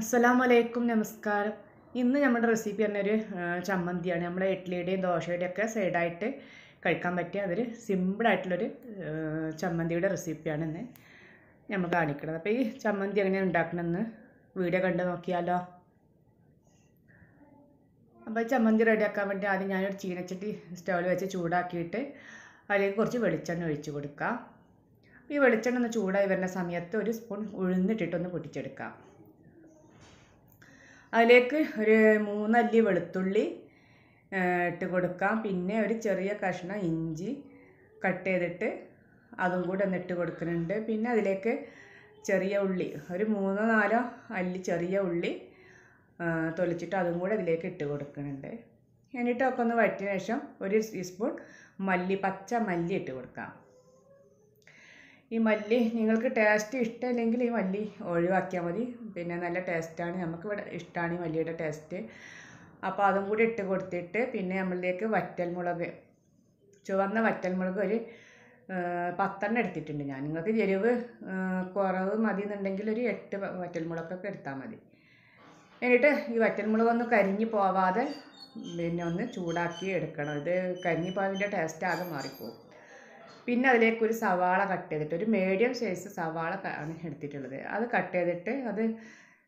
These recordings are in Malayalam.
അസ്സലാം വലൈക്കും നമസ്കാരം ഇന്ന് നമ്മുടെ റെസിപ്പി ഒരു ചമ്മന്തിയാണ് നമ്മുടെ ഇഡ്ലിയുടെയും ദോശയുടെയും ഒക്കെ സൈഡായിട്ട് കഴിക്കാൻ പറ്റിയ അതൊരു സിമ്പിളായിട്ടുള്ളൊരു ചമ്മന്തിയുടെ റെസിപ്പിയാണ് ഇന്ന് നമ്മൾ കാണിക്കുന്നത് അപ്പോൾ ഈ ചമ്മന്തി എങ്ങനെയാണ് ഉണ്ടാക്കണമെന്ന് വീഡിയോ കണ്ടു നോക്കിയാലോ അപ്പോൾ ചമ്മന്തി റെഡിയാക്കാൻ വേണ്ടി ആദ്യം ഞാനൊരു ചീനച്ചട്ടി സ്റ്റവിൽ വെച്ച് ചൂടാക്കിയിട്ട് അതിലേക്ക് കുറച്ച് വെളിച്ചെണ്ണ ഒഴിച്ച് കൊടുക്കുക ഈ വെളിച്ചെണ്ണ ഒന്ന് ചൂടായി വരുന്ന സമയത്ത് ഒരു സ്പൂൺ ഉഴുന്നിട്ടിട്ടൊന്ന് പൊട്ടിച്ചെടുക്കാം അതിലേക്ക് ഒരു മൂന്നല്ലി വെളുത്തുള്ളി ഇട്ട് കൊടുക്കാം പിന്നെ ഒരു ചെറിയ കഷ്ണം ഇഞ്ചി കട്ട് ചെയ്തിട്ട് അതും കൂടെ ഒന്ന് ഇട്ട് കൊടുക്കുന്നുണ്ട് പിന്നെ അതിലേക്ക് ചെറിയ ഉള്ളി ഒരു മൂന്നോ നാലോ അല്ലി ചെറിയ ഉള്ളി തൊലിച്ചിട്ട് അതും കൂടെ അതിലേക്ക് ഇട്ട് കൊടുക്കുന്നുണ്ട് എന്നിട്ടൊക്കെ ഒന്ന് വറ്റിയ ശേഷം ഒരു ടീസ്പൂൺ മല്ലി പച്ച മല്ലി ഇട്ട് കൊടുക്കാം ഈ മല്ലി നിങ്ങൾക്ക് ടേസ്റ്റ് ഇഷ്ടമില്ലെങ്കിൽ ഈ മല്ലി ഒഴിവാക്കിയാൽ മതി പിന്നെ നല്ല ടേസ്റ്റാണ് നമുക്ക് ഇവിടെ ഇഷ്ടമാണ് ഈ മല്ലിയുടെ ടേസ്റ്റ് അപ്പോൾ അതും കൂടി ഇട്ട് കൊടുത്തിട്ട് പിന്നെ നമ്മളിലേക്ക് വറ്റൽമുളക് ചുവന്ന വറ്റൽമുളക് ഒരു പത്തെണ്ണം എടുത്തിട്ടുണ്ട് ഞാൻ നിങ്ങൾക്ക് എരിവ് കുറവ് മതി എന്നുണ്ടെങ്കിൽ ഒരു എട്ട് വറ്റൽമുളകൊക്കെ എടുത്താൽ മതി എന്നിട്ട് ഈ വറ്റൽമുളകൊന്നും കരിഞ്ഞു പോവാതെ പിന്നെ ഒന്ന് ചൂടാക്കി എടുക്കണം ഇത് കഞ്ഞിപ്പാവിൻ്റെ ടേസ്റ്റ് ആകെ മാറിപ്പോകും പിന്നെ അതിലേക്ക് ഒരു സവാള കട്ട് ചെയ്തിട്ട് ഒരു മീഡിയം സൈസ് സവാള ആണ് എടുത്തിട്ടുള്ളത് അത് കട്ട് ചെയ്തിട്ട് അത്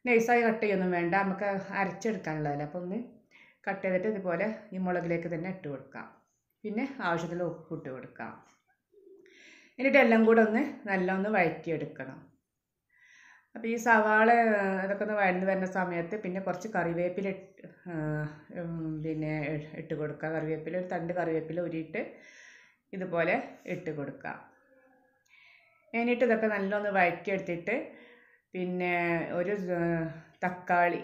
നൈസായി കട്ട് ചെയ്യൊന്നും വേണ്ട നമുക്ക് അരച്ചെടുക്കാനുള്ളതല്ലേ അപ്പോൾ ഒന്ന് കട്ട് ചെയ്തിട്ട് ഇതുപോലെ ഈ മുളകിലേക്ക് തന്നെ ഇട്ട് കൊടുക്കാം പിന്നെ ആവശ്യത്തിന് ഉപ്പ് ഇട്ട് കൊടുക്കാം എന്നിട്ട് എല്ലാം കൂടെ ഒന്ന് നല്ല ഒന്ന് വഴറ്റിയെടുക്കണം അപ്പോൾ ഈ സവാള ഇതൊക്കെ ഒന്ന് വഴന്ന് വരുന്ന സമയത്ത് പിന്നെ കുറച്ച് കറിവേപ്പില പിന്നെ ഇട്ട് കൊടുക്കുക കറിവേപ്പില ഒരു തണ്ട് കറിവേപ്പില ഉരിയിട്ട് ഇതുപോലെ ഇട്ട് കൊടുക്കുക എന്നിട്ട് ഇതൊക്കെ നല്ലൊന്ന് വഴറ്റിയെടുത്തിട്ട് പിന്നെ ഒരു തക്കാളി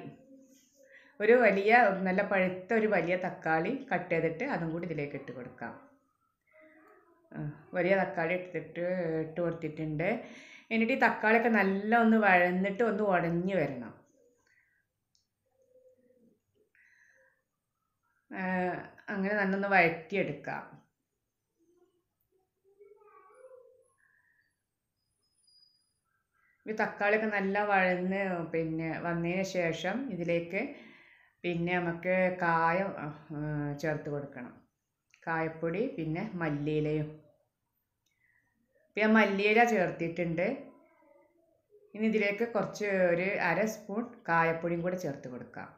ഒരു വലിയ നല്ല പഴുത്ത ഒരു വലിയ തക്കാളി കട്ട് ചെയ്തിട്ട് അതും കൂടി ഇതിലേക്ക് ഇട്ട് കൊടുക്കാം വലിയ തക്കാളി എടുത്തിട്ട് ഇട്ട് കൊടുത്തിട്ടുണ്ട് എന്നിട്ട് ഈ തക്കാളിയൊക്കെ നല്ല ഒന്ന് വഴന്നിട്ട് ഒന്ന് ഉടഞ്ഞു വരണം അങ്ങനെ നല്ലൊന്ന് വഴറ്റിയെടുക്കാം ഈ തക്കാളിയൊക്കെ നല്ല വഴന്ന് പിന്നെ വന്നതിന് ശേഷം ഇതിലേക്ക് പിന്നെ നമുക്ക് കായം ചേർത്ത് കൊടുക്കണം കായപ്പൊടി പിന്നെ മല്ലിയിലയും ഇപ്പം ഞാൻ മല്ലിയില ചേർത്തിട്ടുണ്ട് ഇനി ഇതിലേക്ക് കുറച്ച് ഒരു അര സ്പൂൺ കായപ്പൊടിയും കൂടെ ചേർത്ത് കൊടുക്കാം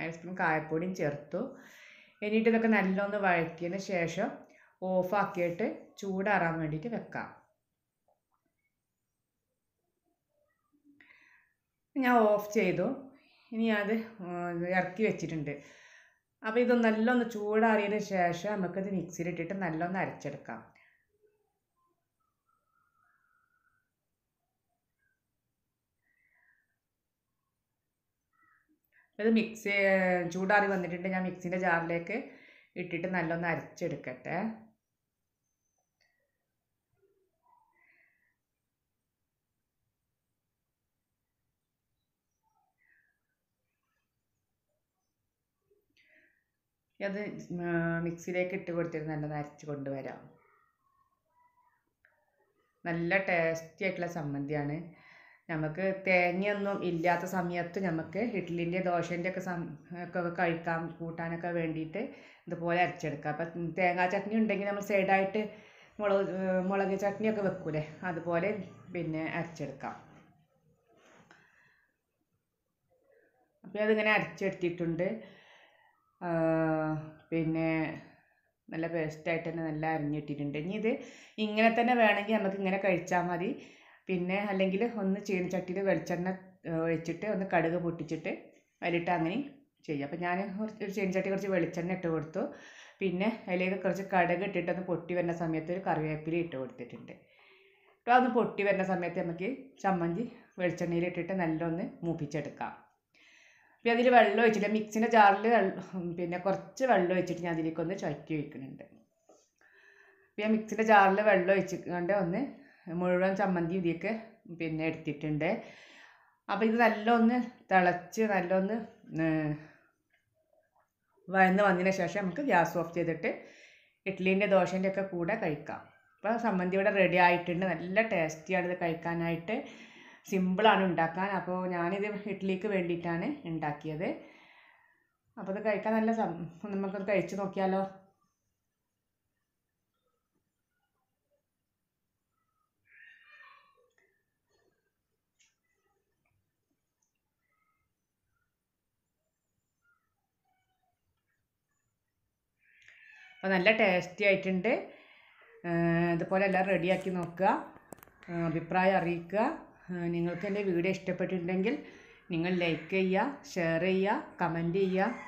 അര സ്പൂൺ കായപ്പൊടിയും ചേർത്തു എന്നിട്ട് ഇതൊക്കെ നല്ലൊന്ന് വഴക്കിയതിന് ശേഷം ഓഫാക്കിയിട്ട് ചൂടാറാൻ വേണ്ടിയിട്ട് വെക്കാം ഞാൻ ഓഫ് ചെയ്തു ഇനി അത് ഇറക്കി വെച്ചിട്ടുണ്ട് അപ്പോൾ ഇത് നല്ലൊന്ന് ചൂടാറിയതിന് ശേഷം നമുക്കിത് മിക്സിയിലിട്ടിട്ട് നല്ലൊന്ന് അരച്ചെടുക്കാം ഇത് മിക്സി ചൂടാറി വന്നിട്ടുണ്ട് ഞാൻ മിക്സിൻ്റെ ജാറിലേക്ക് ഇട്ടിട്ട് നല്ലൊന്ന് അരച്ചെടുക്കട്ടെ അത് മിക്സിയിലേക്ക് ഇട്ട് കൊടുത്തിട്ട് നല്ല നരച്ച് കൊണ്ടുവരാം നല്ല ടേസ്റ്റി ആയിട്ടുള്ള ആണ്. നമുക്ക് തേങ്ങയൊന്നും ഇല്ലാത്ത സമയത്ത് നമുക്ക് ഇഡ്ലിൻ്റെ ദോശൻ്റെ ഒക്കെ സം ഒക്കെ കഴിക്കാൻ കൂട്ടാനൊക്കെ വേണ്ടിയിട്ട് ഇതുപോലെ അരച്ചെടുക്കാം അപ്പം തേങ്ങാ ചട്നി ഉണ്ടെങ്കിൽ നമ്മൾ സൈഡായിട്ട് മുളക് മുളക് ചട്നിയൊക്കെ വെക്കൂലേ അതുപോലെ പിന്നെ അരച്ചെടുക്കാം അപ്പോൾ അതിങ്ങനെ അരച്ചെടുത്തിട്ടുണ്ട് പിന്നെ നല്ല പേസ്റ്റായിട്ട് തന്നെ നല്ല അരിഞ്ഞിട്ടിട്ടുണ്ട് ഇനി ഇത് ഇങ്ങനെ തന്നെ വേണമെങ്കിൽ നമുക്ക് ഇങ്ങനെ കഴിച്ചാൽ മതി പിന്നെ അല്ലെങ്കിൽ ഒന്ന് ചീനച്ചട്ടിയിൽ വെളിച്ചെണ്ണ ഒഴിച്ചിട്ട് ഒന്ന് കടുക് പൊട്ടിച്ചിട്ട് അതിലിട്ട് അങ്ങനെ ചെയ്യും അപ്പോൾ ഞാൻ ഒരു ചീനച്ചട്ടി കുറച്ച് വെളിച്ചെണ്ണ ഇട്ട് കൊടുത്തു പിന്നെ അതിലേക്ക് കുറച്ച് കടുക് ഇട്ടിട്ട് ഒന്ന് പൊട്ടി വരുന്ന സമയത്ത് ഒരു കറിവേപ്പില ഇട്ട് കൊടുത്തിട്ടുണ്ട് അപ്പോൾ അതൊന്ന് പൊട്ടി വരുന്ന സമയത്ത് നമുക്ക് ചമ്മന്തി ഇട്ടിട്ട് നല്ലൊന്ന് മൂപ്പിച്ചെടുക്കാം പിന്നെ അതിൽ വെള്ളം ഒഴിച്ചിട്ട് മിക്സിൻ്റെ ജാറിൽ പിന്നെ കുറച്ച് വെള്ളം ഒഴിച്ചിട്ട് ഞാൻ അതിലേക്കൊന്ന് ചുറ്റി വയ്ക്കുന്നുണ്ട് പിന്നെ മിക്സിൻ്റെ ജാറിൽ വെള്ളം ഒഴിച്ചിട്ടുണ്ട് ഒന്ന് മുഴുവൻ ചമ്മന്തി ഇതിയൊക്കെ പിന്നെ എടുത്തിട്ടുണ്ട് അപ്പോൾ ഇത് നല്ലൊന്ന് തിളച്ച് നല്ലൊന്ന് വഴന്ന് വന്നതിന് ശേഷം നമുക്ക് ഗ്യാസ് ഓഫ് ചെയ്തിട്ട് ഇഡ്ഡലീൻ്റെ ദോശേൻ്റെ ഒക്കെ കൂടെ കഴിക്കാം അപ്പോൾ ചമ്മന്തി ഇവിടെ റെഡി ആയിട്ടുണ്ട് നല്ല ടേസ്റ്റിയാണ് ഇത് കഴിക്കാനായിട്ട് സിമ്പിളാണ് ഉണ്ടാക്കാൻ അപ്പോൾ ഞാനിത് ഇഡ്ഡലിക്ക് വേണ്ടിയിട്ടാണ് ഉണ്ടാക്കിയത് അപ്പോൾ ഇത് കഴിക്കാൻ നല്ല സം നമുക്കത് കഴിച്ച് നോക്കിയാലോ അപ്പോൾ നല്ല ടേസ്റ്റി ആയിട്ടുണ്ട് ഇതുപോലെ എല്ലാം റെഡിയാക്കി നോക്കുക അഭിപ്രായം അറിയിക്കുക നിങ്ങൾക്ക് എൻ്റെ വീഡിയോ ഇഷ്ടപ്പെട്ടിട്ടുണ്ടെങ്കിൽ നിങ്ങൾ ലൈക്ക് ചെയ്യുക ഷെയർ ചെയ്യുക കമൻറ്റ് ചെയ്യുക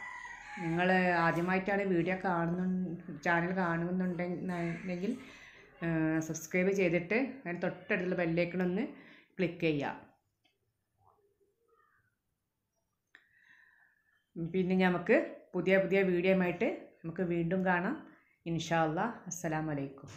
നിങ്ങൾ ആദ്യമായിട്ടാണ് വീഡിയോ കാണുന്നു ചാനൽ കാണുന്നുണ്ടെങ്കിൽ സബ്സ്ക്രൈബ് ചെയ്തിട്ട് അതിന് തൊട്ടടുത്തുള്ള ബെല്ലേക്കണൊന്ന് ക്ലിക്ക് ചെയ്യുക പിന്നെ നമുക്ക് പുതിയ പുതിയ വീഡിയോയുമായിട്ട് നമുക്ക് വീണ്ടും കാണാം ഇൻഷാ അസ്സാം വലൈക്കും